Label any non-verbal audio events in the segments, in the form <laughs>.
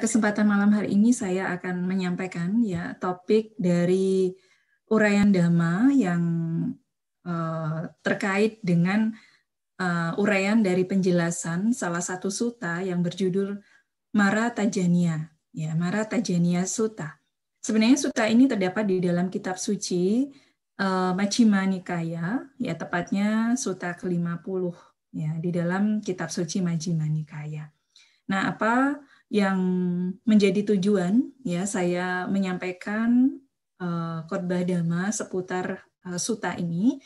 kesempatan malam hari ini saya akan menyampaikan ya topik dari uraian dhamma yang uh, terkait dengan uh, uraian dari penjelasan salah satu suta yang berjudul Mara Tajania ya Mara Tajania Suta. Sebenarnya suta ini terdapat di dalam kitab suci uh, eh, Majjhima Nikaya ya tepatnya suta ke-50 ya di dalam kitab suci Majjhima Nikaya. Nah, apa yang menjadi tujuan ya saya menyampaikan uh, khotbah dhamma seputar uh, eh, suta ini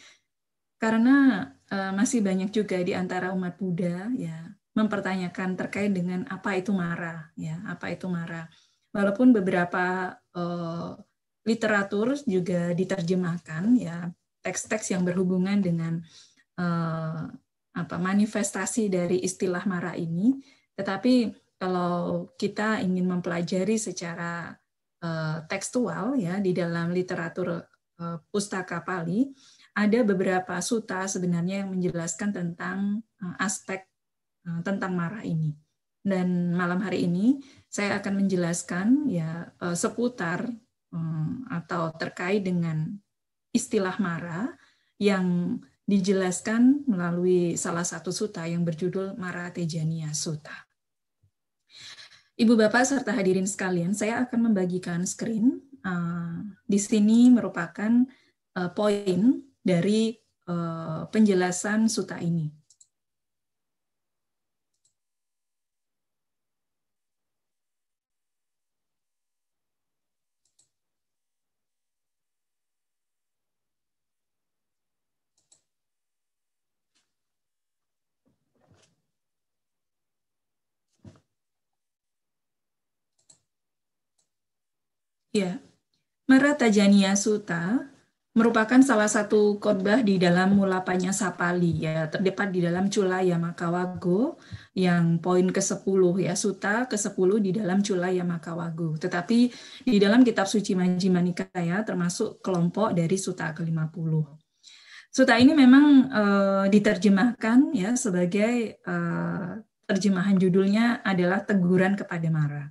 karena uh, masih banyak juga di antara umat Buddha ya mempertanyakan terkait dengan apa itu mara ya apa itu mara walaupun beberapa uh, literatur juga diterjemahkan ya teks-teks yang berhubungan dengan uh, apa manifestasi dari istilah mara ini tetapi kalau kita ingin mempelajari secara eh, tekstual ya di dalam literatur eh, pustaka Pali ada beberapa suta sebenarnya yang menjelaskan tentang eh, aspek tentang marah ini. Dan malam hari ini saya akan menjelaskan ya seputar atau terkait dengan istilah marah yang dijelaskan melalui salah satu suta yang berjudul Mara Tejania Uh, Ibu Bapak serta hadirin sekalian, saya akan membagikan screen. Eh, di sini merupakan eh, poin dari eh, penjelasan suta ini. Ya, Maratajania Suta merupakan salah satu khotbah di dalam Mulapanya Sapali ya, terdapat di dalam Cula Yamakawago yang poin ke-10 ya, Suta ke-10 di dalam Cula Yamakawago. Tetapi di dalam kitab suci Majjhima ya termasuk kelompok dari Suta ke-50. Suta ini memang e, diterjemahkan ya sebagai e, terjemahan judulnya adalah teguran kepada Mara.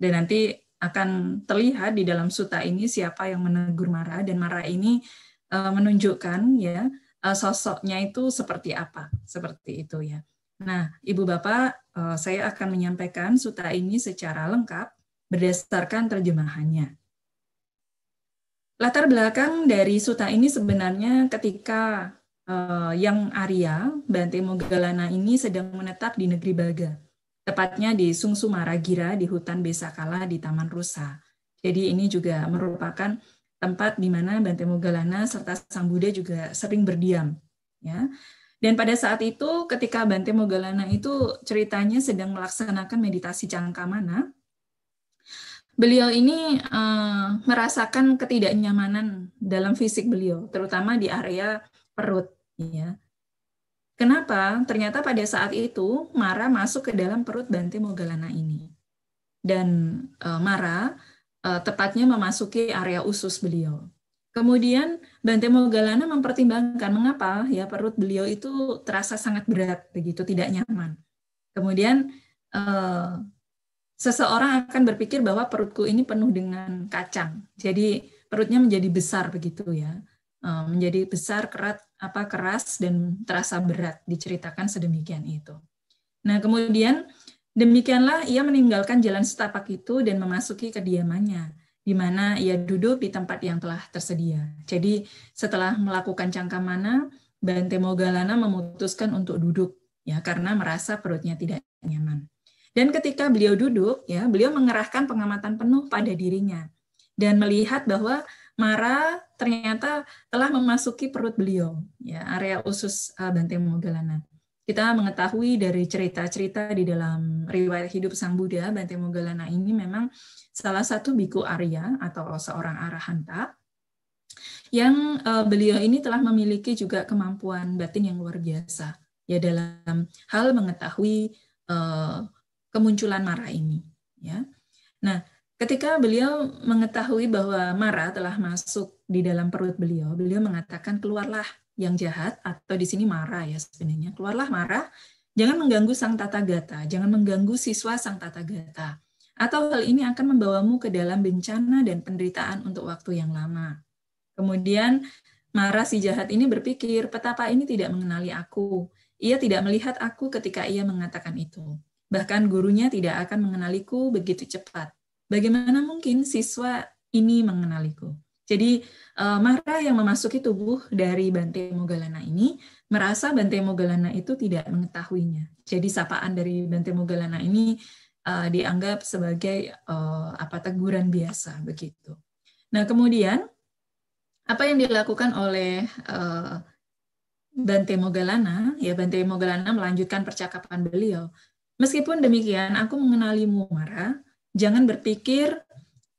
Dan nanti akan terlihat di dalam suta ini siapa yang menegur Mara dan Mara ini e, menunjukkan ya e, sosoknya itu seperti apa seperti itu ya. Nah, Ibu Bapak, e, saya akan menyampaikan suta ini secara lengkap berdasarkan terjemahannya. Latar belakang dari suta ini sebenarnya ketika yang Arya Bante Mogalana ini sedang menetap di negeri Baga tepatnya di Sungsumara Gira di hutan Besakala di Taman Rusa. Jadi ini juga merupakan tempat di mana Bante Mogalana serta Sang Buddha juga sering berdiam. Ya. Dan pada saat itu ketika Bante Mogalana itu ceritanya sedang melaksanakan meditasi cangkamana, beliau ini uh, merasakan ketidaknyamanan dalam fisik beliau, terutama di area perut. Ya. Kenapa? Ternyata pada saat itu Mara masuk ke dalam perut Bante Mogalana ini. Dan e, Mara e, tepatnya memasuki area usus beliau. Kemudian Bante Mogalana mempertimbangkan mengapa ya perut beliau itu terasa sangat berat begitu tidak nyaman. Kemudian e, seseorang akan berpikir bahwa perutku ini penuh dengan kacang. Jadi perutnya menjadi besar begitu ya menjadi besar kerat apa keras dan terasa berat diceritakan sedemikian itu. Nah, kemudian demikianlah ia meninggalkan jalan setapak itu dan memasuki kediamannya di mana ia duduk di tempat yang telah tersedia. Jadi setelah melakukan cangkamana, Bante Mogalana memutuskan untuk duduk ya karena merasa perutnya tidak nyaman. Dan ketika beliau duduk ya, beliau mengerahkan pengamatan penuh pada dirinya dan melihat bahwa Mara ternyata telah memasuki perut beliau, ya, area usus uh, Bante Moggallana. Kita mengetahui dari cerita-cerita di dalam riwayat hidup Sang Buddha, Bante Moggallana ini memang salah satu biku Arya atau seorang arahanta yang eh, beliau ini telah memiliki juga kemampuan batin yang luar biasa ya dalam hal mengetahui uh, kemunculan marah ini ya. Nah, Ketika beliau mengetahui bahwa Mara telah masuk di dalam perut beliau, beliau mengatakan keluarlah yang jahat atau di sini Mara ya sebenarnya. Keluarlah Mara, jangan mengganggu sang tata gata, jangan mengganggu siswa sang tata gata. Atau hal ini akan membawamu ke dalam bencana dan penderitaan untuk waktu yang lama. Kemudian Mara si jahat ini berpikir, petapa ini tidak mengenali aku. Ia tidak melihat aku ketika ia mengatakan itu. Bahkan gurunya tidak akan mengenaliku begitu cepat bagaimana mungkin siswa ini mengenaliku? Jadi eh, Mara yang memasuki tubuh dari Bante Mogalana ini merasa Bante Mogalana itu tidak mengetahuinya. Jadi sapaan dari Bante Mogalana ini uh, dianggap sebagai uh, apa teguran biasa begitu. Nah kemudian apa yang dilakukan oleh uh, Bante Mogalana ya Bante Mogalana melanjutkan percakapan beliau. Meskipun demikian, aku mengenalimu Mara Jangan berpikir,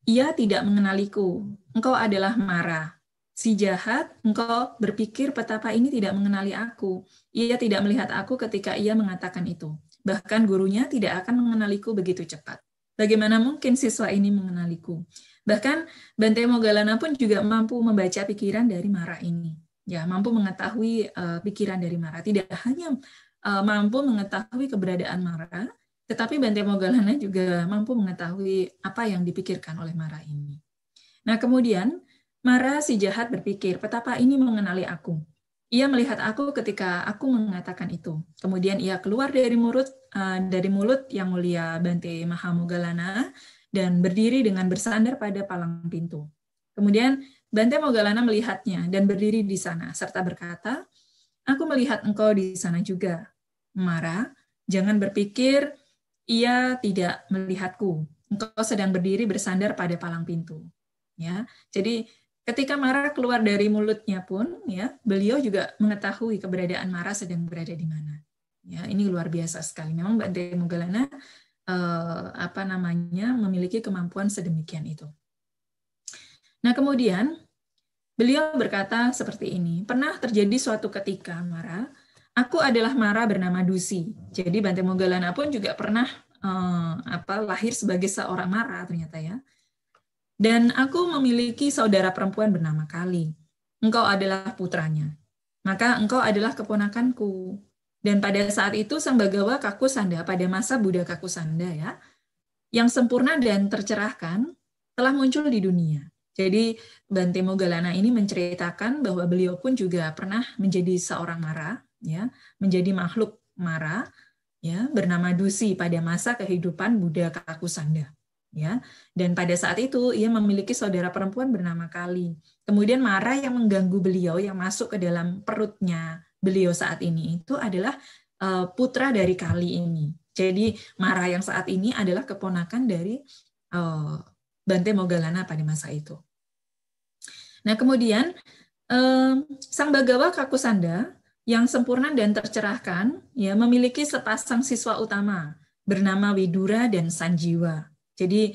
ia tidak mengenaliku, engkau adalah marah. Si jahat, engkau berpikir petapa ini tidak mengenali aku. Ia tidak melihat aku ketika ia mengatakan itu. Bahkan gurunya tidak akan mengenaliku begitu cepat. Bagaimana mungkin siswa ini mengenaliku? Bahkan Bante Mogalana pun juga mampu membaca pikiran dari marah ini. Ya, mampu mengetahui uh, pikiran dari marah. Tidak hanya uh, mampu mengetahui keberadaan marah, tetapi Bante Mogalana juga mampu mengetahui apa yang dipikirkan oleh Mara ini. Nah kemudian Mara si jahat berpikir, petapa ini mengenali aku. Ia melihat aku ketika aku mengatakan itu. Kemudian ia keluar dari mulut uh, dari mulut yang mulia Bante Mahamogalana dan berdiri dengan bersandar pada palang pintu. Kemudian Bante Mogalana melihatnya dan berdiri di sana serta berkata, "Aku melihat engkau di sana juga." Mara, jangan berpikir ia tidak melihatku. Engkau sedang berdiri bersandar pada palang pintu. Ya. Jadi ketika Mara keluar dari mulutnya pun ya, beliau juga mengetahui keberadaan Mara sedang berada di mana. Ya, ini luar biasa sekali. Memang Bante Mugalana eh, apa namanya memiliki kemampuan sedemikian itu. Nah, kemudian beliau berkata seperti ini, "Pernah terjadi suatu ketika Mara, Aku adalah Mara bernama Dusi. Jadi Bante Mogalana pun juga pernah eh, apa lahir sebagai seorang Mara ternyata ya. Dan aku memiliki saudara perempuan bernama Kali. Engkau adalah putranya. Maka engkau adalah keponakanku. Dan pada saat itu Sambagawa Kakusanda pada masa Buddha Kakusanda ya, yang sempurna dan tercerahkan telah muncul di dunia. Jadi Bante Mogalana ini menceritakan bahwa beliau pun juga pernah menjadi seorang Mara ya, menjadi makhluk mara ya, bernama Dusi pada masa kehidupan Buddha Kakusanda. Ya, dan pada saat itu ia memiliki saudara perempuan bernama Kali. Kemudian Mara yang mengganggu beliau yang masuk ke dalam perutnya beliau saat ini itu adalah eh, putra dari Kali ini. Jadi Mara yang saat ini adalah keponakan dari eh, Bante Mogalana pada masa itu. Nah kemudian eh, Sang Bagawa Kakusanda yang sempurna dan tercerahkan ya memiliki sepasang siswa utama bernama Widura dan Sanjiwa. Jadi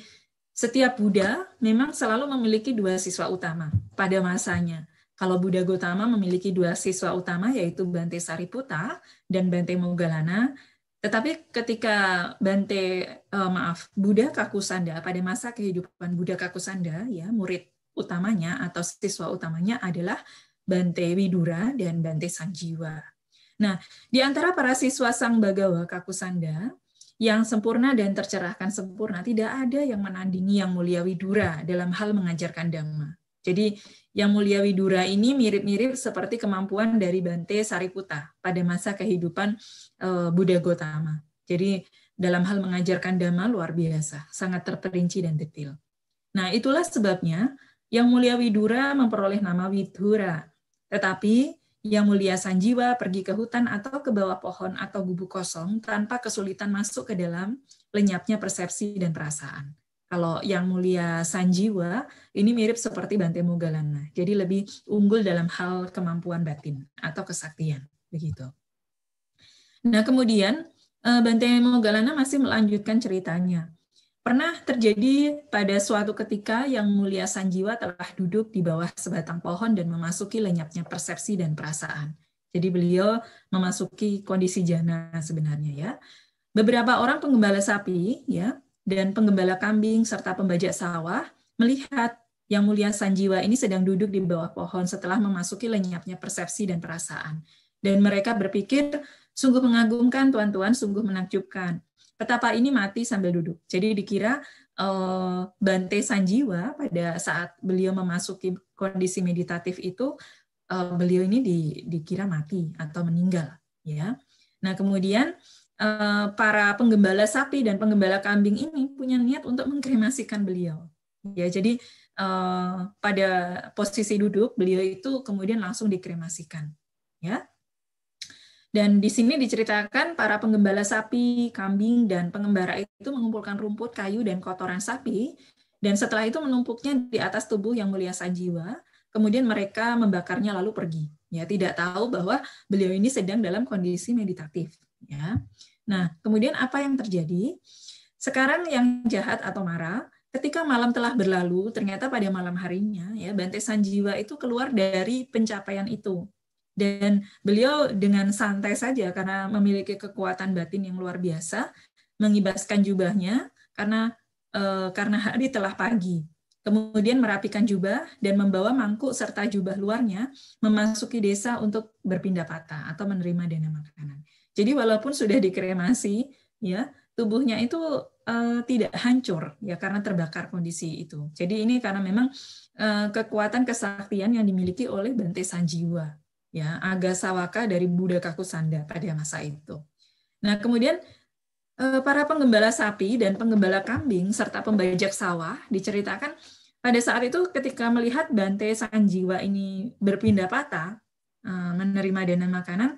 setiap Buddha memang selalu memiliki dua siswa utama pada masanya. Kalau Buddha Gautama memiliki dua siswa utama yaitu Bante Sariputta dan Bante Mogalana. Tetapi ketika Bante eh, maaf Buddha Kakusanda pada masa kehidupan Buddha Kakusanda ya murid utamanya atau siswa utamanya adalah Bante Widura, dan Bante Sanjiwa. Nah, di antara para siswa Sang Bagawa Kakusanda, yang sempurna dan tercerahkan sempurna, tidak ada yang menandingi Yang Mulia Widura dalam hal mengajarkan Dhamma. Jadi Yang Mulia Widura ini mirip-mirip seperti kemampuan dari Bante Sariputa pada masa kehidupan eh, Buddha Gotama. Jadi dalam hal mengajarkan Dhamma luar biasa, sangat terperinci dan detail. Nah itulah sebabnya Yang Mulia Widura memperoleh nama Widura tetapi yang mulia Sanjiwa pergi ke hutan atau ke bawah pohon atau gubuk kosong tanpa kesulitan masuk ke dalam lenyapnya persepsi dan perasaan. Kalau yang mulia Sanjiwa ini mirip seperti Bante Mogalana, jadi lebih unggul dalam hal kemampuan batin atau kesaktian, begitu. Nah kemudian eh, Bante Mogalana masih melanjutkan ceritanya. Pernah terjadi pada suatu ketika yang mulia Sanjiwa telah duduk di bawah sebatang pohon dan memasuki lenyapnya persepsi dan perasaan. Jadi beliau memasuki kondisi jana sebenarnya ya. Beberapa orang penggembala sapi ya dan penggembala kambing serta pembajak sawah melihat yang mulia Sanjiwa ini sedang duduk di bawah pohon setelah memasuki lenyapnya persepsi dan perasaan. Dan mereka berpikir, sungguh mengagumkan tuan-tuan, sungguh menakjubkan. Petapa ini mati sambil duduk. Jadi dikira uh, eh, Bante Sanjiwa pada saat beliau memasuki kondisi meditatif itu eh, beliau ini di, dikira mati atau meninggal, ya. Nah kemudian eh, para penggembala sapi dan penggembala kambing ini punya niat untuk mengkremasikan beliau, ya. Jadi pada posisi duduk beliau itu kemudian langsung dikremasikan, ya. Dan di sini diceritakan para penggembala sapi, kambing, dan pengembara itu mengumpulkan rumput, kayu, dan kotoran sapi, dan setelah itu menumpuknya di atas tubuh yang mulia Sanjiwa, kemudian mereka membakarnya lalu pergi. Ya, tidak tahu bahwa beliau ini sedang dalam kondisi meditatif. Ya. Nah, kemudian apa yang terjadi? Sekarang yang jahat atau marah, ketika malam telah berlalu, ternyata pada malam harinya, ya Bante Sanjiwa itu keluar dari pencapaian itu dan beliau dengan santai saja karena memiliki kekuatan batin yang luar biasa mengibaskan jubahnya karena e, karena hari telah pagi kemudian merapikan jubah dan membawa mangkuk serta jubah luarnya memasuki desa untuk berpindah patah atau menerima dana makanan jadi walaupun sudah dikremasi ya tubuhnya itu e, tidak hancur ya karena terbakar kondisi itu. Jadi ini karena memang e, kekuatan kesaktian yang dimiliki oleh Bante jiwa ya Agasawaka dari Buddha Kakusanda pada masa itu. Nah, kemudian eh, para penggembala sapi dan penggembala kambing serta pembajak sawah diceritakan pada saat itu ketika melihat Bante Sanjiwa ini berpindah patah eh, menerima dana makanan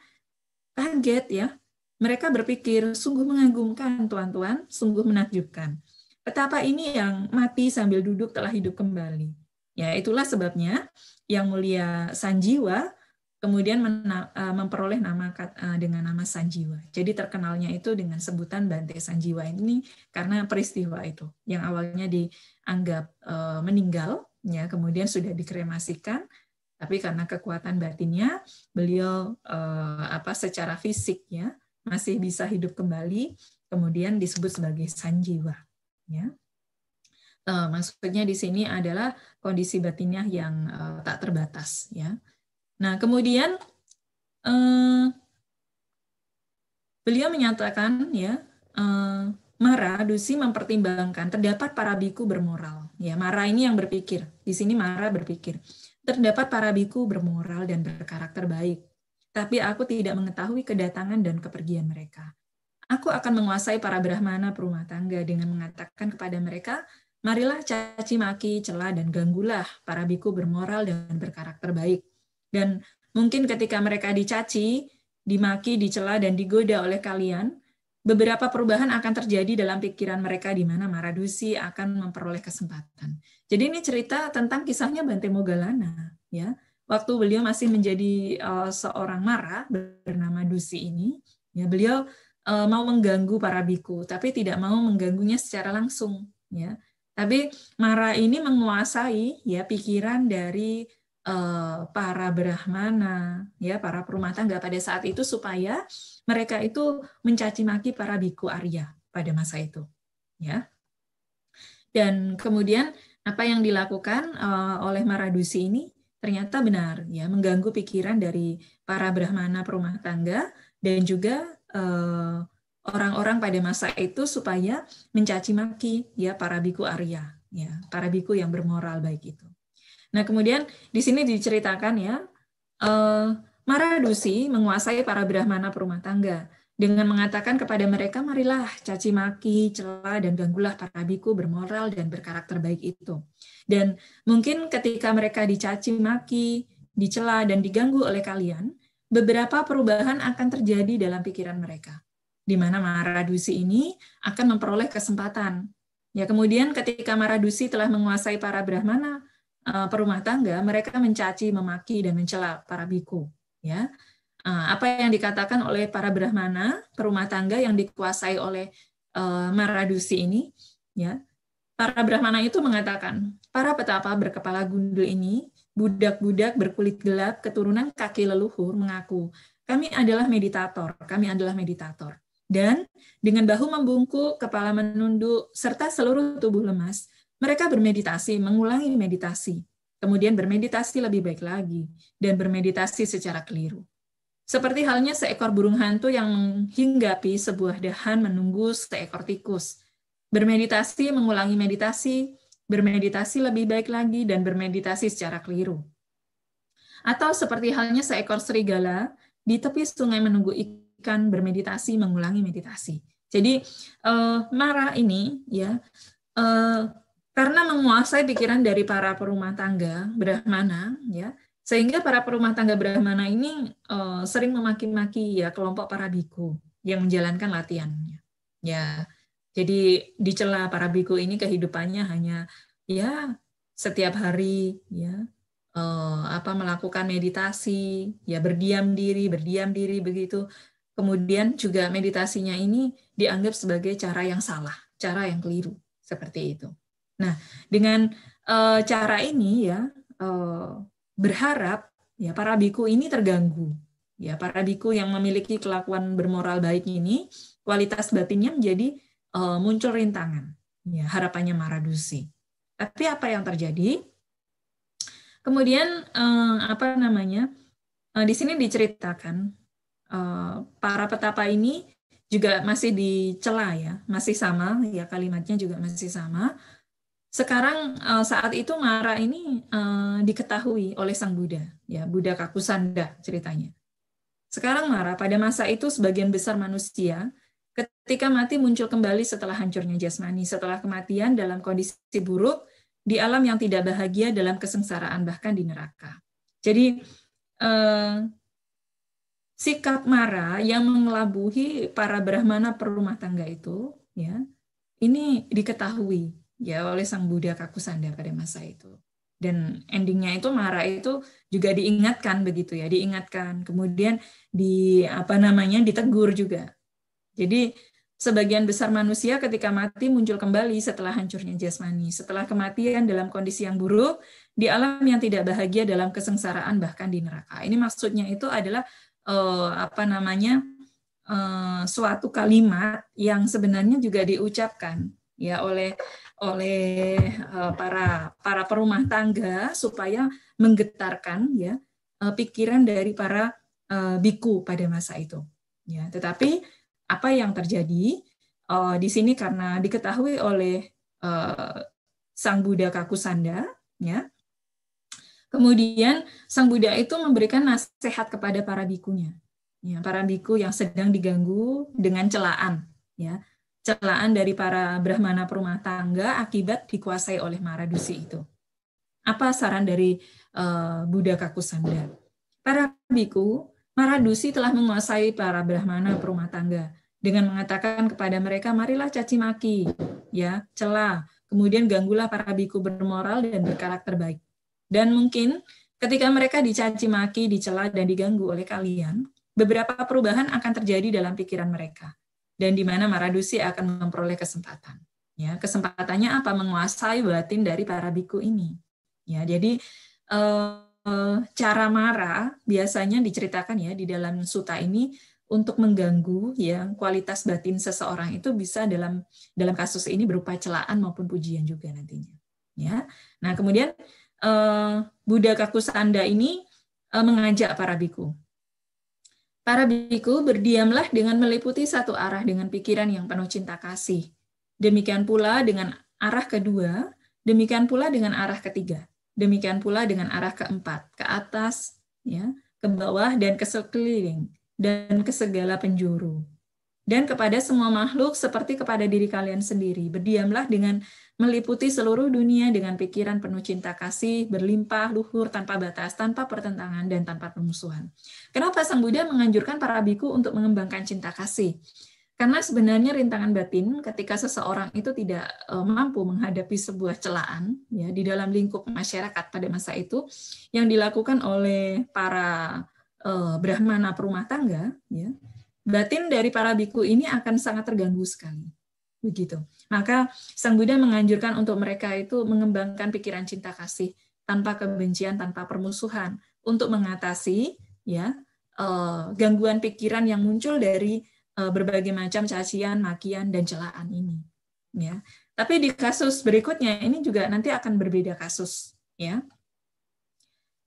kaget ya. Mereka berpikir sungguh mengagumkan tuan-tuan, sungguh menakjubkan. Betapa ini yang mati sambil duduk telah hidup kembali. Ya, itulah sebabnya yang mulia Sanjiwa kemudian e, memperoleh nama e, dengan nama Sanjiwa. Jadi terkenalnya itu dengan sebutan Bante Sanjiwa ini karena peristiwa itu yang awalnya dianggap e, meninggal ya kemudian sudah dikremasikan tapi karena kekuatan batinnya beliau apa secara fisik ya masih bisa hidup kembali kemudian disebut sebagai Sanjiwa ya. maksudnya di sini adalah kondisi batinnya yang tak terbatas ya. Nah, kemudian eh, beliau menyatakan ya eh, Mara Dusi mempertimbangkan terdapat para biku bermoral. Ya, Mara ini yang berpikir. Di sini Mara berpikir. Terdapat para biku bermoral dan berkarakter baik. Tapi aku tidak mengetahui kedatangan dan kepergian mereka. Aku akan menguasai para brahmana perumah tangga dengan mengatakan kepada mereka, marilah caci maki, celah dan ganggulah para biku bermoral dan berkarakter baik dan mungkin ketika mereka dicaci, dimaki, dicela, dan digoda oleh kalian, beberapa perubahan akan terjadi dalam pikiran mereka di mana Maradusi akan memperoleh kesempatan. Jadi ini cerita tentang kisahnya Bante Mogalana, ya. Waktu beliau masih menjadi uh, seorang Mara bernama Dusi ini, ya beliau uh, mau mengganggu para biku, tapi tidak mau mengganggunya secara langsung, ya. Tapi Mara ini menguasai ya pikiran dari Eh, para brahmana, ya para perumah tangga pada saat itu supaya mereka itu mencaci maki para biku Arya pada masa itu, ya. Dan kemudian apa yang dilakukan eh, oleh Maradusi ini ternyata benar, ya mengganggu pikiran dari para brahmana perumah tangga dan juga eh, orang-orang pada masa itu supaya mencaci maki ya para biku Arya, ya para biku yang bermoral baik itu. Nah, kemudian di sini diceritakan ya, uh, Maradusi menguasai para Brahmana perumah tangga dengan mengatakan kepada mereka, marilah caci maki, celah, dan ganggulah para biku bermoral dan berkarakter baik itu. Dan mungkin ketika mereka dicaci maki, dicela, dan diganggu oleh kalian, beberapa perubahan akan terjadi dalam pikiran mereka. Di mana Maradusi ini akan memperoleh kesempatan. Ya, kemudian ketika Maradusi telah menguasai para Brahmana, Eh, perumah tangga mereka mencaci, memaki dan mencela para biku, ya. Eh, apa yang dikatakan oleh para brahmana, perumah tangga yang dikuasai oleh eh, Maradusi ini, ya. Para brahmana itu mengatakan, para petapa berkepala gundul ini budak-budak berkulit gelap keturunan kaki leluhur mengaku, kami adalah meditator, kami adalah meditator. Dan dengan bahu membungkuk, kepala menunduk, serta seluruh tubuh lemas, mereka bermeditasi, mengulangi meditasi, kemudian bermeditasi lebih baik lagi, dan bermeditasi secara keliru. Seperti halnya seekor burung hantu yang menghinggapi sebuah dahan menunggu seekor tikus. Bermeditasi, mengulangi meditasi, bermeditasi lebih baik lagi, dan bermeditasi secara keliru. Atau seperti halnya seekor serigala di tepi sungai menunggu ikan bermeditasi, mengulangi meditasi. Jadi, uh, eh, marah ini ya uh, karena menguasai pikiran dari para perumah tangga Brahmana ya sehingga para perumah tangga Brahmana ini uh, sering memaki-maki ya kelompok para biku yang menjalankan latihannya ya jadi dicela para biku ini kehidupannya hanya ya setiap hari ya uh, apa melakukan meditasi ya berdiam diri berdiam diri begitu kemudian juga meditasinya ini dianggap sebagai cara yang salah cara yang keliru seperti itu Nah, dengan uh, cara ini ya uh, berharap ya para biku ini terganggu. Ya, para biku yang memiliki kelakuan bermoral baik ini kualitas batinnya menjadi uh, muncul rintangan. Ya, harapannya maradusi. Tapi apa yang terjadi? Kemudian uh, apa namanya? Uh, di sini diceritakan uh, para petapa ini juga masih dicela ya, masih sama ya kalimatnya juga masih sama. Sekarang uh, saat itu Mara ini uh, diketahui oleh Sang Buddha, ya Buddha Kakusanda ceritanya. Sekarang Mara pada masa itu sebagian besar manusia ketika mati muncul kembali setelah hancurnya jasmani, setelah kematian dalam kondisi buruk di alam yang tidak bahagia dalam kesengsaraan bahkan di neraka. Jadi uh, sikap mara yang mengelabuhi para brahmana perumah tangga itu ya ini diketahui ya oleh sang Buddha Kakusanda pada masa itu. Dan endingnya itu Mara itu juga diingatkan begitu ya, diingatkan. Kemudian di apa namanya ditegur juga. Jadi sebagian besar manusia ketika mati muncul kembali setelah hancurnya jasmani, setelah kematian dalam kondisi yang buruk, di alam yang tidak bahagia dalam kesengsaraan bahkan di neraka. Ini maksudnya itu adalah eh, apa namanya? eh, suatu kalimat yang sebenarnya juga diucapkan ya oleh oleh e, para para perumah tangga supaya menggetarkan ya e, pikiran dari para e, biku pada masa itu. Ya, tetapi apa yang terjadi di sini karena diketahui oleh Sang Buddha Kakusanda, ya. Kemudian Sang Buddha itu memberikan nasihat kepada para bikunya. Ya, para biku yang sedang diganggu dengan celaan, ya celaan dari para brahmana perumah tangga akibat dikuasai oleh Mara Dusi itu. Apa saran dari uh, Buddha Kakusanda? Para biku, Mara Dusi telah menguasai para brahmana perumah tangga dengan mengatakan kepada mereka, marilah caci maki, ya, celah, kemudian ganggulah para biku bermoral dan berkarakter baik. Dan mungkin ketika mereka dicaci maki, dicela dan diganggu oleh kalian, beberapa perubahan akan terjadi dalam pikiran mereka dan di mana Maradusi akan memperoleh kesempatan. Ya, kesempatannya apa? Menguasai batin dari para biku ini. Ya, jadi eh, cara marah biasanya diceritakan ya di dalam suta ini untuk mengganggu ya kualitas batin seseorang itu bisa dalam dalam kasus ini berupa celaan maupun pujian juga nantinya. Ya. Nah, kemudian eh, Buddha Kakusanda ini eh, mengajak para biku Para biku berdiamlah dengan meliputi satu arah dengan pikiran yang penuh cinta kasih. Demikian pula dengan arah kedua, demikian pula dengan arah ketiga, demikian pula dengan arah keempat, ke atas, ya, ke bawah dan ke sekeliling dan ke segala penjuru. Dan kepada semua makhluk seperti kepada diri kalian sendiri, berdiamlah dengan meliputi seluruh dunia dengan pikiran penuh cinta kasih, berlimpah, luhur, tanpa batas, tanpa pertentangan, dan tanpa permusuhan. Kenapa Sang Buddha menganjurkan para biku untuk mengembangkan cinta kasih? Karena sebenarnya rintangan batin ketika seseorang itu tidak eh, mampu menghadapi sebuah celaan ya di dalam lingkup masyarakat pada masa itu yang dilakukan oleh para eh, brahmana perumah tangga ya batin dari para biku ini akan sangat terganggu sekali begitu. Maka Sang Buddha menganjurkan untuk mereka itu mengembangkan pikiran cinta kasih tanpa kebencian, tanpa permusuhan untuk mengatasi ya eh, gangguan pikiran yang muncul dari eh, berbagai macam cacian, makian dan celaan ini. Ya. Tapi di kasus berikutnya ini juga nanti akan berbeda kasus ya.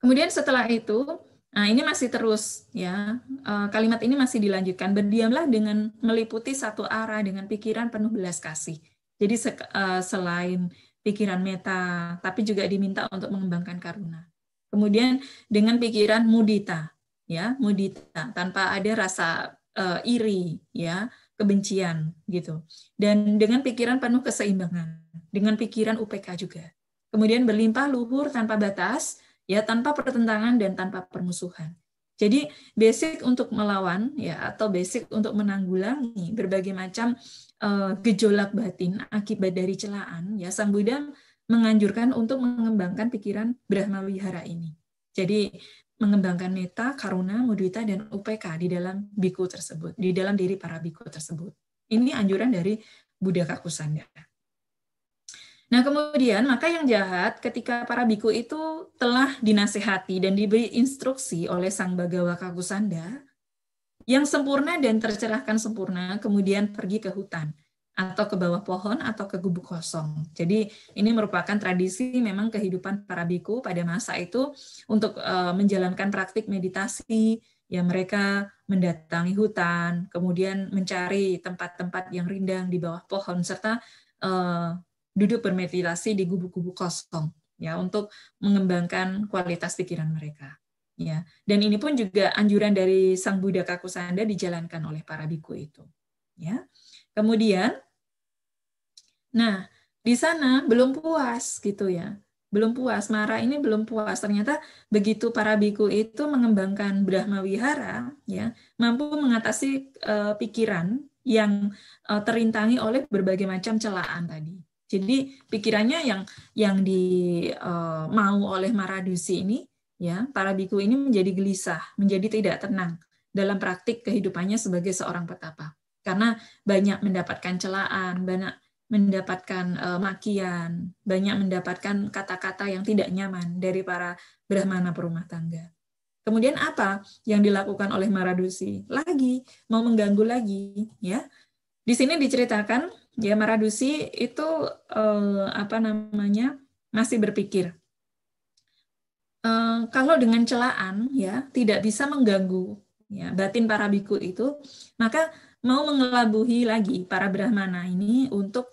Kemudian setelah itu Nah, ini masih terus ya. Eh, kalimat ini masih dilanjutkan. Berdiamlah dengan meliputi satu arah dengan pikiran penuh belas kasih. Jadi eh, selain pikiran meta, tapi juga diminta untuk mengembangkan karuna. Kemudian dengan pikiran mudita, ya mudita tanpa ada rasa uh, iri, ya kebencian gitu. Dan dengan pikiran penuh keseimbangan, dengan pikiran UPK juga. Kemudian berlimpah luhur tanpa batas, ya tanpa pertentangan dan tanpa permusuhan. Jadi basic untuk melawan ya atau basic untuk menanggulangi berbagai macam uh, gejolak batin akibat dari celaan ya Sang Buddha menganjurkan untuk mengembangkan pikiran Brahma Wihara ini. Jadi mengembangkan meta, karuna, mudita, dan UPK di dalam biku tersebut, di dalam diri para biku tersebut. Ini anjuran dari Buddha Kakusanda. Nah, kemudian maka yang jahat ketika para biku itu telah dinasehati dan diberi instruksi oleh Sang Bagawa Kakusanda yang sempurna dan tercerahkan sempurna kemudian pergi ke hutan atau ke bawah pohon atau ke gubuk kosong. Jadi ini merupakan tradisi memang kehidupan para biku pada masa itu untuk eh, menjalankan praktik meditasi yang mereka mendatangi hutan, kemudian mencari tempat-tempat yang rindang di bawah pohon serta eh, duduk bermeditasi di gubuk-gubuk kosong ya untuk mengembangkan kualitas pikiran mereka ya dan ini pun juga anjuran dari sang Buddha Kakusanda dijalankan oleh para biku itu ya kemudian nah di sana belum puas gitu ya belum puas Mara ini belum puas ternyata begitu para biku itu mengembangkan Brahma Wihara ya mampu mengatasi uh, pikiran yang eh, terintangi oleh berbagai macam celaan tadi jadi pikirannya yang yang di uh, mau oleh Maradusi ini ya, para biku ini menjadi gelisah, menjadi tidak tenang dalam praktik kehidupannya sebagai seorang petapa. Karena banyak mendapatkan celaan, banyak mendapatkan uh, makian, banyak mendapatkan kata-kata yang tidak nyaman dari para brahmana perumah tangga. Kemudian apa yang dilakukan oleh Maradusi? Lagi mau mengganggu lagi, ya. Di sini diceritakan Ya, maradusi itu eh, apa namanya masih berpikir eh, kalau dengan celaan ya tidak bisa mengganggu ya batin para biku itu maka mau mengelabuhi lagi para brahmana ini untuk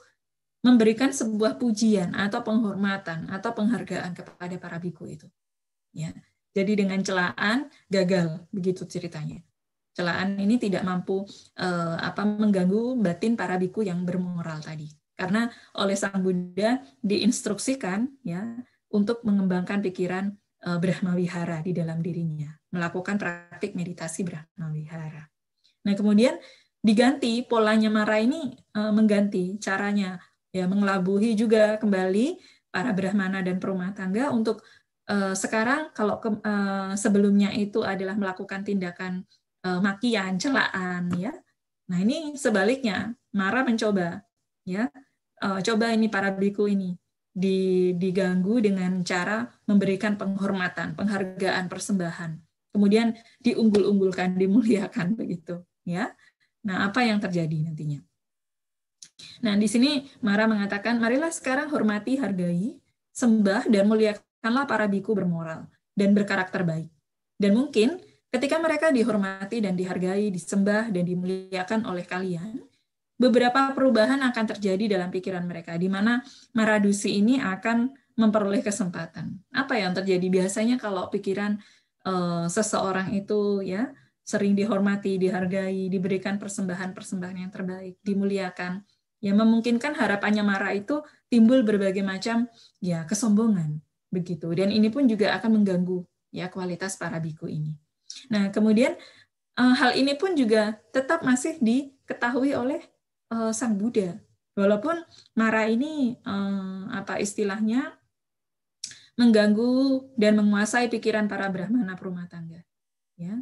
memberikan sebuah pujian atau penghormatan atau penghargaan kepada para biku itu ya jadi dengan celaan gagal begitu ceritanya celaan ini tidak mampu eh, apa mengganggu batin para biku yang bermoral tadi. Karena oleh Sang Buddha diinstruksikan ya untuk mengembangkan pikiran eh, Brahma Wihara di dalam dirinya, melakukan praktik meditasi Brahma Wihara. Nah, kemudian diganti polanya marah ini eh, mengganti caranya ya mengelabuhi juga kembali para brahmana dan perumah tangga untuk eh, sekarang kalau ke, eh, sebelumnya itu adalah melakukan tindakan Eh, makian, celaan ya. Nah, ini sebaliknya, Mara mencoba ya. Eh, coba ini para biku ini diganggu dengan cara memberikan penghormatan, penghargaan, persembahan. Kemudian diunggul-unggulkan, dimuliakan begitu, ya. Nah, apa yang terjadi nantinya? Nah, di sini Mara mengatakan, marilah sekarang hormati, hargai, sembah, dan muliakanlah para biku bermoral dan berkarakter baik. Dan mungkin Ketika mereka dihormati dan dihargai, disembah, dan dimuliakan oleh kalian, beberapa perubahan akan terjadi dalam pikiran mereka, di mana Maradusi ini akan memperoleh kesempatan. Apa yang terjadi biasanya kalau pikiran uh, seseorang itu ya sering dihormati, dihargai, diberikan persembahan-persembahan yang terbaik, dimuliakan, yang memungkinkan harapannya marah itu timbul berbagai macam ya kesombongan begitu. Dan ini pun juga akan mengganggu ya kualitas para biku ini. Nah, kemudian eh, hal ini pun juga tetap masih diketahui oleh eh, Sang Buddha. Walaupun mara ini eh, apa istilahnya mengganggu dan menguasai pikiran para brahmana perumah tangga. Ya.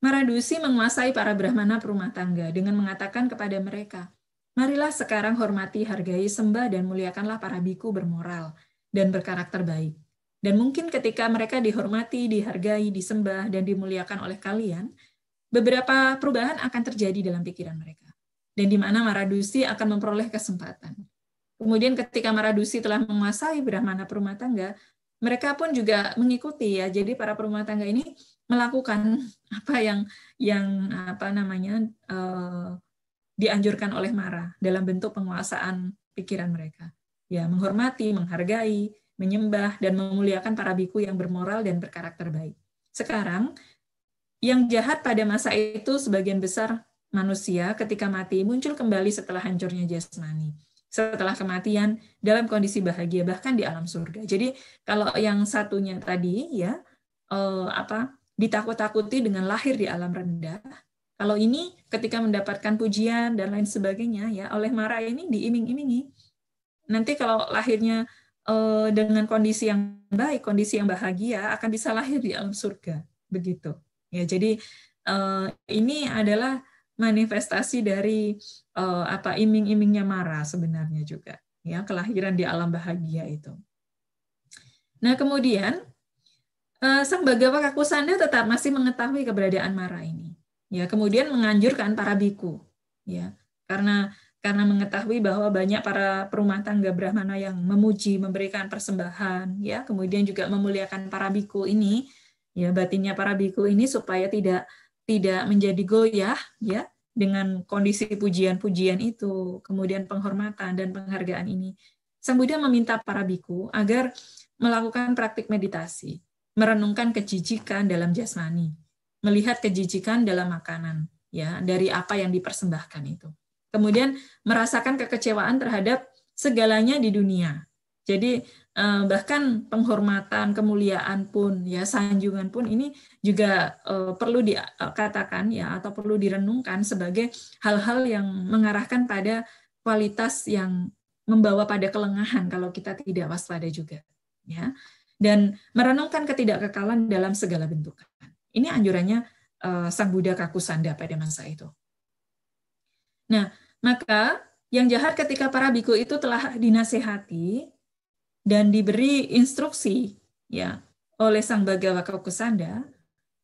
Maradusi menguasai para brahmana perumah tangga dengan mengatakan kepada mereka, Marilah sekarang hormati, hargai, sembah, dan muliakanlah para biku bermoral dan berkarakter baik. Dan mungkin ketika mereka dihormati, dihargai, disembah, dan dimuliakan oleh kalian, beberapa perubahan akan terjadi dalam pikiran mereka. Dan di mana Maradusi akan memperoleh kesempatan. Kemudian ketika Maradusi telah menguasai Brahmana perumah tangga, mereka pun juga mengikuti ya. Jadi para perumah tangga ini melakukan <laughs> apa yang yang apa namanya uh, dianjurkan oleh Mara dalam bentuk penguasaan pikiran mereka. Ya, menghormati, menghargai, menyembah, dan memuliakan para biku yang bermoral dan berkarakter baik. Sekarang, yang jahat pada masa itu sebagian besar manusia ketika mati muncul kembali setelah hancurnya jasmani setelah kematian dalam kondisi bahagia bahkan di alam surga. Jadi kalau yang satunya tadi ya eh, apa ditakut-takuti dengan lahir di alam rendah. Kalau ini ketika mendapatkan pujian dan lain sebagainya ya oleh marah ini diiming-imingi. Nanti kalau lahirnya Eh, dengan kondisi yang baik, kondisi yang bahagia akan bisa lahir di alam surga, begitu. Ya, jadi eh, ini adalah manifestasi dari eh, apa iming-imingnya Mara sebenarnya juga, ya kelahiran di alam bahagia itu. Nah, kemudian sang Bagawa Kakusanda tetap masih mengetahui keberadaan Mara ini. Ya, kemudian menganjurkan para biku, ya. Karena karena mengetahui bahwa banyak para perumah tangga Brahmana yang memuji, memberikan persembahan, ya, kemudian juga memuliakan para biku ini, ya, batinnya para biku ini supaya tidak tidak menjadi goyah, ya, dengan kondisi pujian-pujian itu, kemudian penghormatan dan penghargaan ini. Sang Buddha meminta para biku agar melakukan praktik meditasi, merenungkan kejijikan dalam jasmani, melihat kejijikan dalam makanan, ya, dari apa yang dipersembahkan itu Kemudian merasakan kekecewaan terhadap segalanya di dunia. Jadi eh, bahkan penghormatan, kemuliaan pun ya sanjungan pun ini juga eh, perlu dikatakan ya atau perlu direnungkan sebagai hal-hal yang mengarahkan pada kualitas yang membawa pada kelengahan kalau kita tidak waspada juga ya dan merenungkan ketidakkekalan dalam segala bentukan. Ini anjurannya eh, Sang Buddha Kakusanda pada masa itu. Nah, maka yang jahat ketika para biku itu telah dinasehati dan diberi instruksi ya oleh Sang Bhagawa Kusanda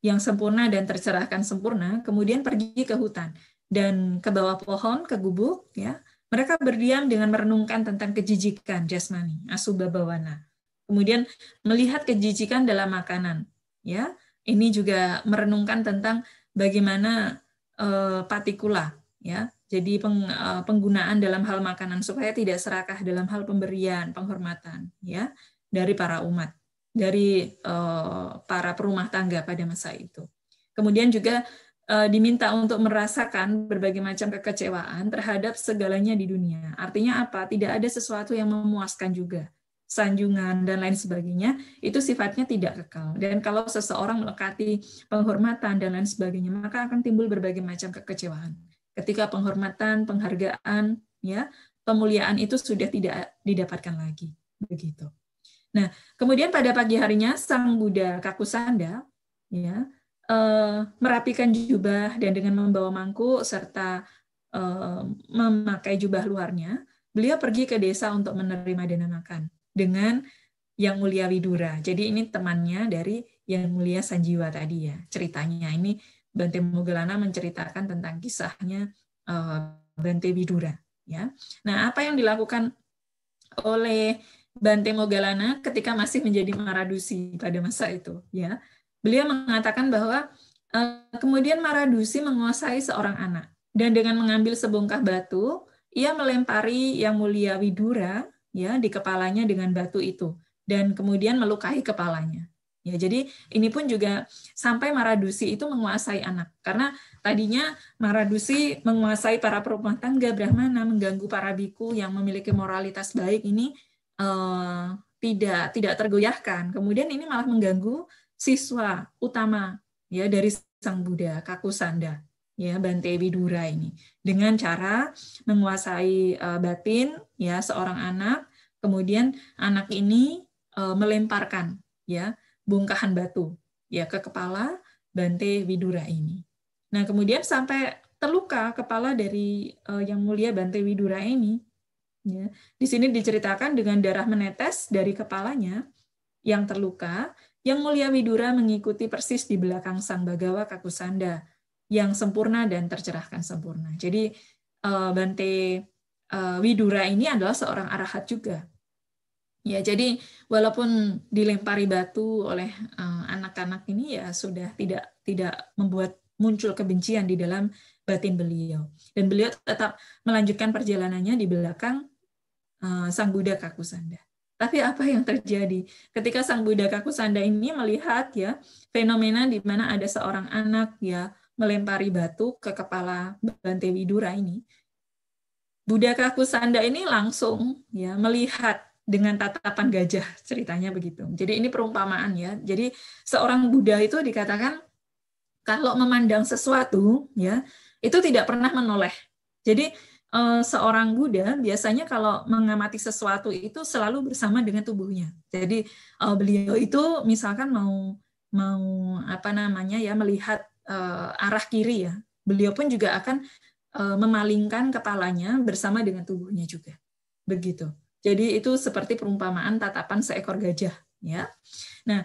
yang sempurna dan tercerahkan sempurna, kemudian pergi ke hutan dan ke bawah pohon, ke gubuk ya. Mereka berdiam dengan merenungkan tentang kejijikan jasmani, asubha bawana. Kemudian melihat kejijikan dalam makanan, ya. Ini juga merenungkan tentang bagaimana e, patikula, ya jadi peng, uh, penggunaan dalam hal makanan supaya tidak serakah dalam hal pemberian, penghormatan ya dari para umat, dari uh, para perumah tangga pada masa itu. Kemudian juga uh, diminta untuk merasakan berbagai macam kekecewaan terhadap segalanya di dunia. Artinya apa? Tidak ada sesuatu yang memuaskan juga sanjungan dan lain sebagainya itu sifatnya tidak kekal dan kalau seseorang melekati penghormatan dan lain sebagainya maka akan timbul berbagai macam kekecewaan ketika penghormatan, penghargaan, ya, pemuliaan itu sudah tidak didapatkan lagi, begitu. Nah, kemudian pada pagi harinya Sang Buddha Kakusanda ya, eh, merapikan jubah dan dengan membawa mangkuk serta eh, memakai jubah luarnya, beliau pergi ke desa untuk menerima dana makan dengan Yang Mulia Widura. Jadi ini temannya dari Yang Mulia Sanjiwa tadi ya ceritanya. Ini Bante Mugelana menceritakan tentang kisahnya eh, Bante Widura. Ya. Nah, apa yang dilakukan oleh Bante Mogalana ketika masih menjadi Maradusi pada masa itu? Ya, beliau mengatakan bahwa eh, kemudian Maradusi menguasai seorang anak dan dengan mengambil sebongkah batu, ia melempari yang mulia Widura ya di kepalanya dengan batu itu dan kemudian melukai kepalanya. Ya, jadi ini pun juga sampai Maradusi itu menguasai anak. Karena tadinya Maradusi menguasai para perumahan tangga Brahmana, mengganggu para biku yang memiliki moralitas baik ini eh, tidak tidak tergoyahkan. Kemudian ini malah mengganggu siswa utama ya dari Sang Buddha, Kakusanda, ya Bante Widura ini dengan cara menguasai eh, batin ya seorang anak, kemudian anak ini eh, melemparkan ya bungkahan batu ya ke kepala Bante Widura ini. Nah, kemudian sampai terluka kepala dari uh, yang mulia Bante Widura ini. Ya, di sini diceritakan dengan darah menetes dari kepalanya yang terluka, yang mulia Widura mengikuti persis di belakang Sang Bagawa Kakusanda yang sempurna dan tercerahkan sempurna. Jadi uh, Bante uh, Widura ini adalah seorang arahat juga Ya, jadi walaupun dilempari batu oleh eh, anak-anak uh, ini ya sudah tidak tidak membuat muncul kebencian di dalam batin beliau. Dan beliau tetap melanjutkan perjalanannya di belakang uh, Sang Buddha Kakusanda. Tapi apa yang terjadi ketika Sang Buddha Kakusanda ini melihat ya fenomena di mana ada seorang anak ya melempari batu ke kepala Bante Widura ini. Buddha Kakusanda ini langsung ya melihat dengan tatapan gajah ceritanya begitu. Jadi ini perumpamaan ya. Jadi seorang Buddha itu dikatakan kalau memandang sesuatu ya itu tidak pernah menoleh. Jadi eh, seorang Buddha biasanya kalau mengamati sesuatu itu selalu bersama dengan tubuhnya. Jadi eh, beliau itu misalkan mau mau apa namanya ya melihat eh, arah kiri ya, beliau pun juga akan memalingkan kepalanya bersama dengan tubuhnya juga. Begitu. Jadi itu seperti perumpamaan tatapan seekor gajah. Ya. Nah,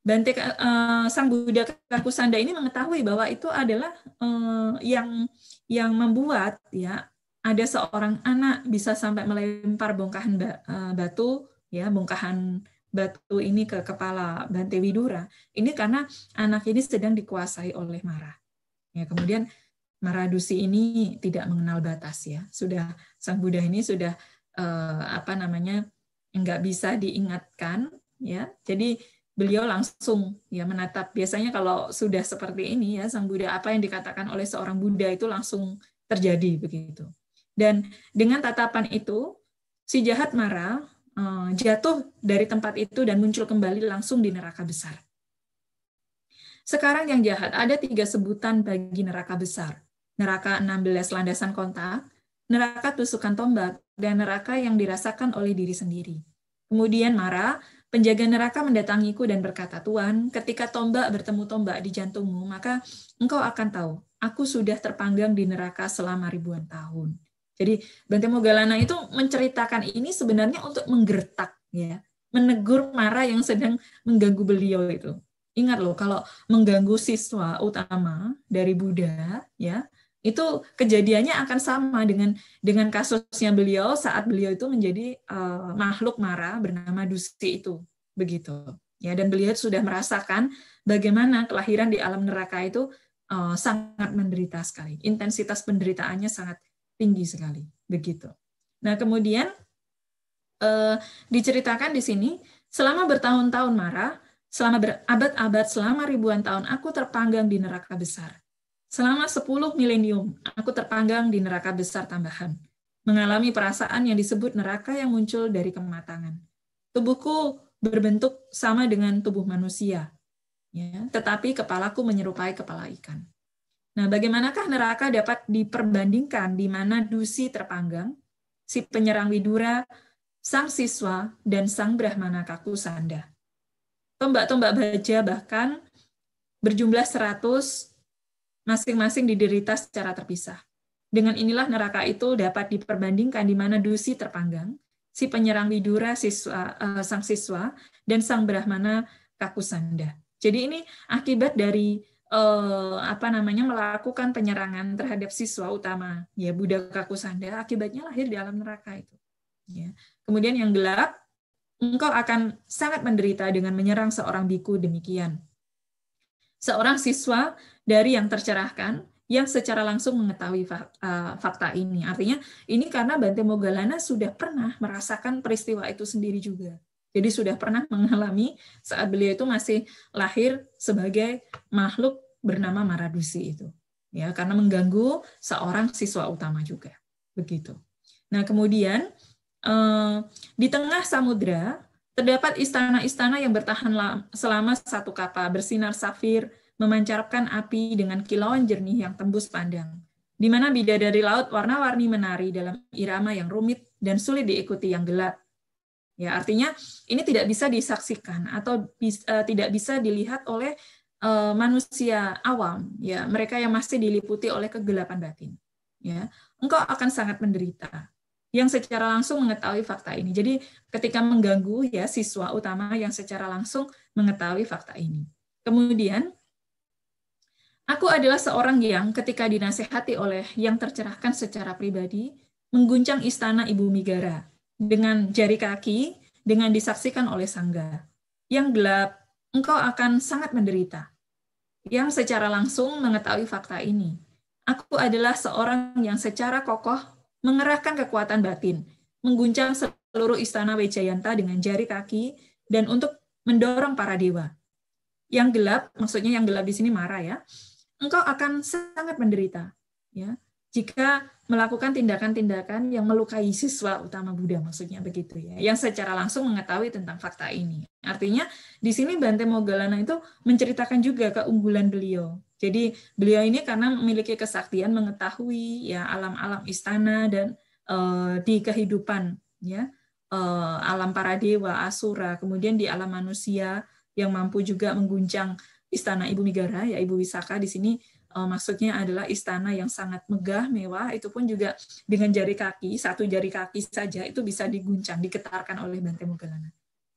Bante uh, Sang Buddha Kakusanda ini mengetahui bahwa itu adalah uh, yang yang membuat ya ada seorang anak bisa sampai melempar bongkahan eh, batu ya bongkahan batu ini ke kepala Bante Widura. Ini karena anak ini sedang dikuasai oleh marah. Ya, kemudian Maradusi ini tidak mengenal batas ya. Sudah Sang Buddha ini sudah eh, apa namanya nggak bisa diingatkan ya jadi beliau langsung ya menatap biasanya kalau sudah seperti ini ya sang Buddha apa yang dikatakan oleh seorang Buddha itu langsung terjadi begitu dan dengan tatapan itu si jahat marah eh, jatuh dari tempat itu dan muncul kembali langsung di neraka besar sekarang yang jahat ada tiga sebutan bagi neraka besar neraka 16 landasan kontak neraka tusukan tombak dan neraka yang dirasakan oleh diri sendiri. Kemudian Mara, penjaga neraka mendatangiku dan berkata, Tuan, ketika tombak bertemu tombak di jantungmu, maka engkau akan tahu, aku sudah terpanggang di neraka selama ribuan tahun. Jadi Bante Mogalana itu menceritakan ini sebenarnya untuk menggertak, ya, menegur Mara yang sedang mengganggu beliau itu. Ingat loh, kalau mengganggu siswa utama dari Buddha, ya, itu kejadiannya akan sama dengan dengan kasusnya beliau saat beliau itu menjadi uh, makhluk mara bernama Dusti itu begitu ya dan beliau sudah merasakan bagaimana kelahiran di alam neraka itu uh, sangat menderita sekali intensitas penderitaannya sangat tinggi sekali begitu nah kemudian uh, diceritakan di sini selama bertahun-tahun mara selama berabad-abad selama ribuan tahun aku terpanggang di neraka besar Selama 10 milenium, aku terpanggang di neraka besar tambahan, mengalami perasaan yang disebut neraka yang muncul dari kematangan. Tubuhku berbentuk sama dengan tubuh manusia, ya, tetapi kepalaku menyerupai kepala ikan. Nah, bagaimanakah neraka dapat diperbandingkan di mana Dusi terpanggang, si penyerang Widura, sang siswa, dan sang Brahmana Kaku Sanda? Tombak-tombak baja bahkan berjumlah 100 masing-masing diderita secara terpisah. Dengan inilah neraka itu dapat diperbandingkan di mana dusi terpanggang, si penyerang Widura siswa, uh, sang siswa, dan sang Brahmana Kakusanda. Jadi ini akibat dari uh, apa namanya melakukan penyerangan terhadap siswa utama ya Buddha Kakusanda akibatnya lahir di alam neraka itu. Ya. Kemudian yang gelap, engkau akan sangat menderita dengan menyerang seorang biku demikian. Seorang siswa dari yang tercerahkan yang secara langsung mengetahui eh, fakta ini. Artinya ini karena Bante Mogalana sudah pernah merasakan peristiwa itu sendiri juga. Jadi sudah pernah mengalami saat beliau itu masih lahir sebagai makhluk bernama Maradusi itu. Ya, karena mengganggu seorang siswa utama juga. Begitu. Nah, kemudian eh, di tengah samudra terdapat istana-istana yang bertahan selama satu kapal bersinar safir memancarkan api dengan kilauan jernih yang tembus pandang, di mana bidadari laut warna-warni menari dalam irama yang rumit dan sulit diikuti yang gelap. Ya, artinya ini tidak bisa disaksikan atau bis, uh, tidak bisa dilihat oleh uh, manusia awam, ya, mereka yang masih diliputi oleh kegelapan batin. Ya, engkau akan sangat menderita yang secara langsung mengetahui fakta ini. Jadi ketika mengganggu ya siswa utama yang secara langsung mengetahui fakta ini. Kemudian Aku adalah seorang yang ketika dinasehati oleh yang tercerahkan secara pribadi, mengguncang istana Ibu Migara dengan jari kaki, dengan disaksikan oleh sangga. Yang gelap, engkau akan sangat menderita. Yang secara langsung mengetahui fakta ini. Aku adalah seorang yang secara kokoh mengerahkan kekuatan batin, mengguncang seluruh istana Wejayanta dengan jari kaki, dan untuk mendorong para dewa. Yang gelap, maksudnya yang gelap di sini marah ya, engkau akan sangat menderita ya jika melakukan tindakan-tindakan yang melukai siswa utama Buddha maksudnya begitu ya yang secara langsung mengetahui tentang fakta ini artinya di sini Bante Mogalana itu menceritakan juga keunggulan beliau jadi beliau ini karena memiliki kesaktian mengetahui ya alam-alam istana dan uh, di kehidupan ya uh, alam para dewa asura kemudian di alam manusia yang mampu juga mengguncang istana Ibu Migara ya Ibu Wisaka di sini uh, maksudnya adalah istana yang sangat megah mewah itu pun juga dengan jari kaki satu jari kaki saja itu bisa diguncang diketarkan oleh Bante Mogalana.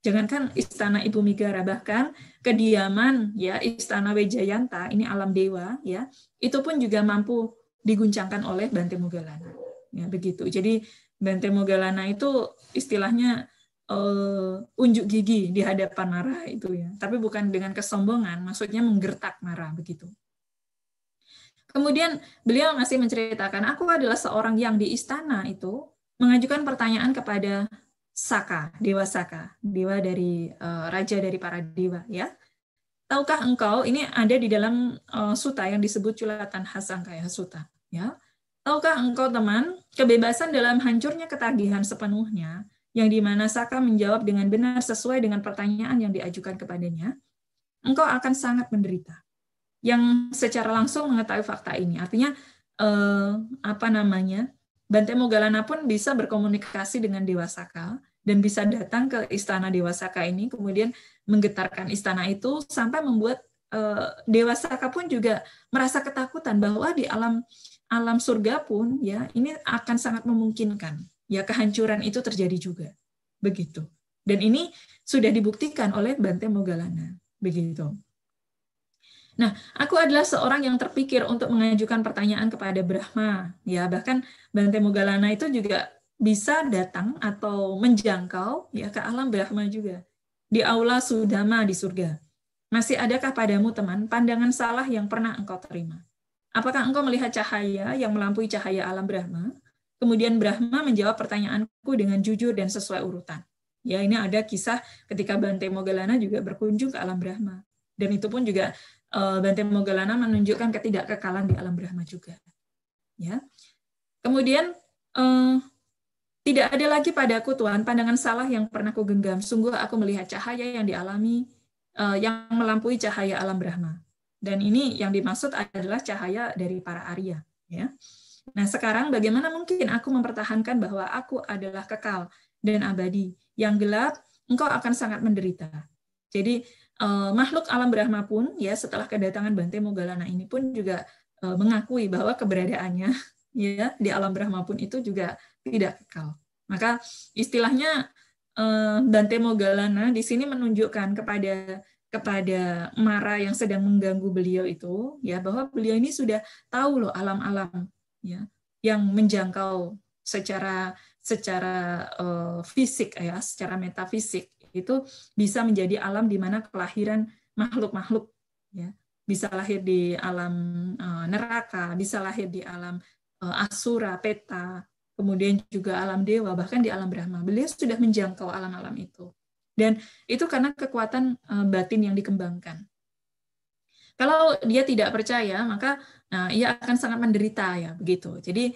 Jangankan istana Ibu Migara bahkan kediaman ya istana Wejayanta ini alam dewa ya itu pun juga mampu diguncangkan oleh Bante Mogalana. Ya begitu. Jadi Bante Mogalana itu istilahnya uh, unjuk gigi di hadapan marah itu ya. Tapi bukan dengan kesombongan, maksudnya menggertak marah begitu. Kemudian beliau masih menceritakan, aku adalah seorang yang di istana itu mengajukan pertanyaan kepada Saka, Dewa Saka, dewa dari uh, raja dari para dewa ya. Tahukah engkau ini ada di dalam uh, suta yang disebut culatan Hasan kayak suta ya. Tahukah engkau teman, kebebasan dalam hancurnya ketagihan sepenuhnya yang di mana Saka menjawab dengan benar sesuai dengan pertanyaan yang diajukan kepadanya, engkau akan sangat menderita. Yang secara langsung mengetahui fakta ini, artinya eh, apa namanya? Bante Mogalana pun bisa berkomunikasi dengan Dewa Saka dan bisa datang ke istana Dewa Saka ini, kemudian menggetarkan istana itu sampai membuat eh, Dewa Saka pun juga merasa ketakutan bahwa di alam alam surga pun ya ini akan sangat memungkinkan ya kehancuran itu terjadi juga. Begitu. Dan ini sudah dibuktikan oleh Bante Mogalana. Begitu. Nah, aku adalah seorang yang terpikir untuk mengajukan pertanyaan kepada Brahma. Ya, bahkan Bante Mogalana itu juga bisa datang atau menjangkau ya ke alam Brahma juga. Di aula Sudama di surga. Masih adakah padamu teman pandangan salah yang pernah engkau terima? Apakah engkau melihat cahaya yang melampaui cahaya alam Brahma? Kemudian Brahma menjawab pertanyaanku dengan jujur dan sesuai urutan. Ya, ini ada kisah ketika Bante Mogalana juga berkunjung ke alam Brahma. Dan itu pun juga eh, Bante Mogalana menunjukkan ketidakkekalan di alam Brahma juga. Ya. Kemudian eh, tidak ada lagi padaku Tuhan pandangan salah yang pernah genggam. Sungguh aku melihat cahaya yang dialami eh, yang melampaui cahaya alam Brahma. Dan ini yang dimaksud adalah cahaya dari para Arya, ya. Nah, sekarang bagaimana mungkin aku mempertahankan bahwa aku adalah kekal dan abadi? Yang gelap, engkau akan sangat menderita. Jadi eh, makhluk alam Brahma pun ya setelah kedatangan Bante Mogalana ini pun juga eh, mengakui bahwa keberadaannya <laughs> ya di alam Brahma pun itu juga tidak kekal. Maka istilahnya eh, Bante Mogalana di sini menunjukkan kepada kepada Mara yang sedang mengganggu beliau itu ya bahwa beliau ini sudah tahu loh alam-alam ya yang menjangkau secara secara uh, fisik ya, secara metafisik itu bisa menjadi alam di mana kelahiran makhluk-makhluk ya. Bisa lahir di alam uh, neraka, bisa lahir di alam uh, asura, peta, kemudian juga alam dewa, bahkan di alam Brahma. Beliau sudah menjangkau alam-alam itu. Dan itu karena kekuatan uh, batin yang dikembangkan. Kalau dia tidak percaya, maka nah, ia akan sangat menderita ya begitu. Jadi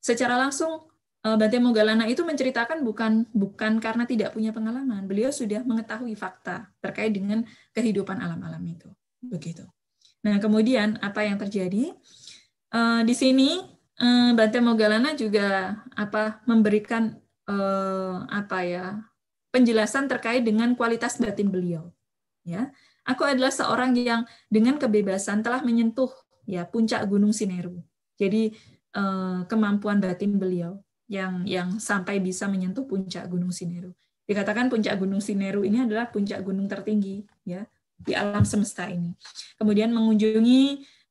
secara langsung eh, Bante Mogalana itu menceritakan bukan bukan karena tidak punya pengalaman. Beliau sudah mengetahui fakta terkait dengan kehidupan alam-alam itu. Begitu. Nah, kemudian apa yang terjadi? Eh, di sini uh, Bante Mogalana juga apa memberikan apa ya penjelasan terkait dengan kualitas batin beliau. Ya, Aku adalah seorang yang dengan kebebasan telah menyentuh ya puncak Gunung Sineru. Jadi eh, kemampuan batin beliau yang yang sampai bisa menyentuh puncak Gunung Sineru. Dikatakan puncak Gunung Sineru ini adalah puncak gunung tertinggi ya di alam semesta ini. Kemudian mengunjungi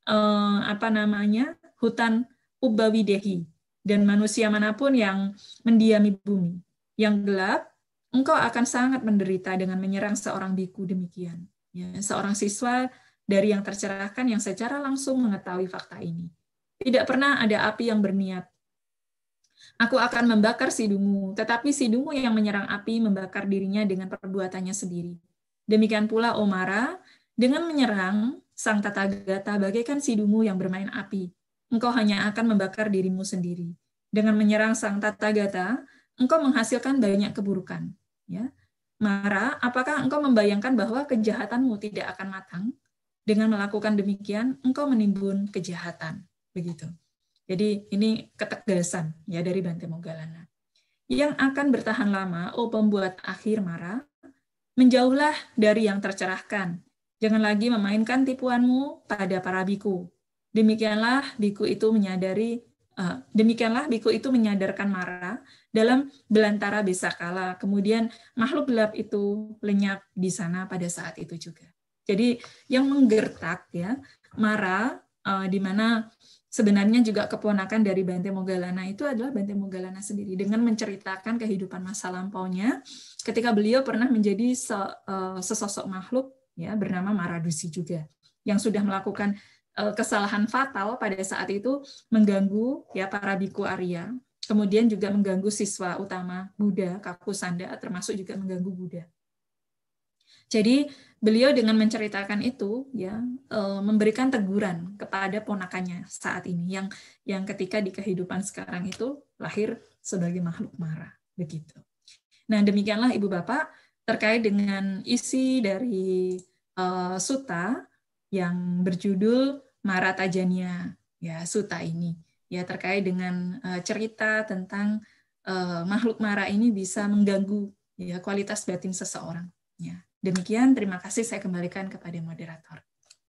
eh, apa namanya hutan Ubawidehi dan manusia manapun yang mendiami bumi yang gelap, engkau akan sangat menderita dengan menyerang seorang biku demikian. Ya, seorang siswa dari yang tercerahkan yang secara langsung mengetahui fakta ini. Tidak pernah ada api yang berniat. Aku akan membakar Sidumu, tetapi Sidumu yang menyerang api membakar dirinya dengan perbuatannya sendiri. Demikian pula Omara, dengan menyerang sang Tathagata bagaikan Sidumu yang bermain api. Engkau hanya akan membakar dirimu sendiri. Dengan menyerang sang tatagata engkau menghasilkan banyak keburukan. Ya. Mara, apakah engkau membayangkan bahwa kejahatanmu tidak akan matang? Dengan melakukan demikian, engkau menimbun kejahatan. Begitu. Jadi ini ketegasan ya dari Bante Mogalana. Yang akan bertahan lama, oh pembuat akhir Mara, menjauhlah dari yang tercerahkan. Jangan lagi memainkan tipuanmu pada para biku. Demikianlah biku itu menyadari Ah, demikianlah biku itu menyadarkan Mara dalam belantara Besakala. Kemudian makhluk gelap itu lenyap di sana pada saat itu juga. Jadi yang menggertak ya Mara uh, di mana sebenarnya juga keponakan dari Bante Mogalana itu adalah Bante Mogalana sendiri dengan menceritakan kehidupan masa lampaunya ketika beliau pernah menjadi se, uh, sesosok makhluk ya bernama Maradusi juga yang sudah melakukan Eh, kesalahan fatal pada saat itu mengganggu ya para biku Arya, kemudian juga mengganggu siswa utama Buddha Kakusanda termasuk juga mengganggu Buddha. Jadi beliau dengan menceritakan itu ya eh, memberikan teguran kepada ponakannya saat ini yang yang ketika di kehidupan sekarang itu lahir sebagai makhluk mara begitu. Nah, demikianlah Ibu Bapak terkait dengan isi dari uh, eh, suta yang berjudul Maratajania ya suta ini ya terkait dengan eh, cerita tentang uh, makhluk mara ini bisa mengganggu ya kualitas batin seseorang ya demikian terima kasih saya kembalikan kepada moderator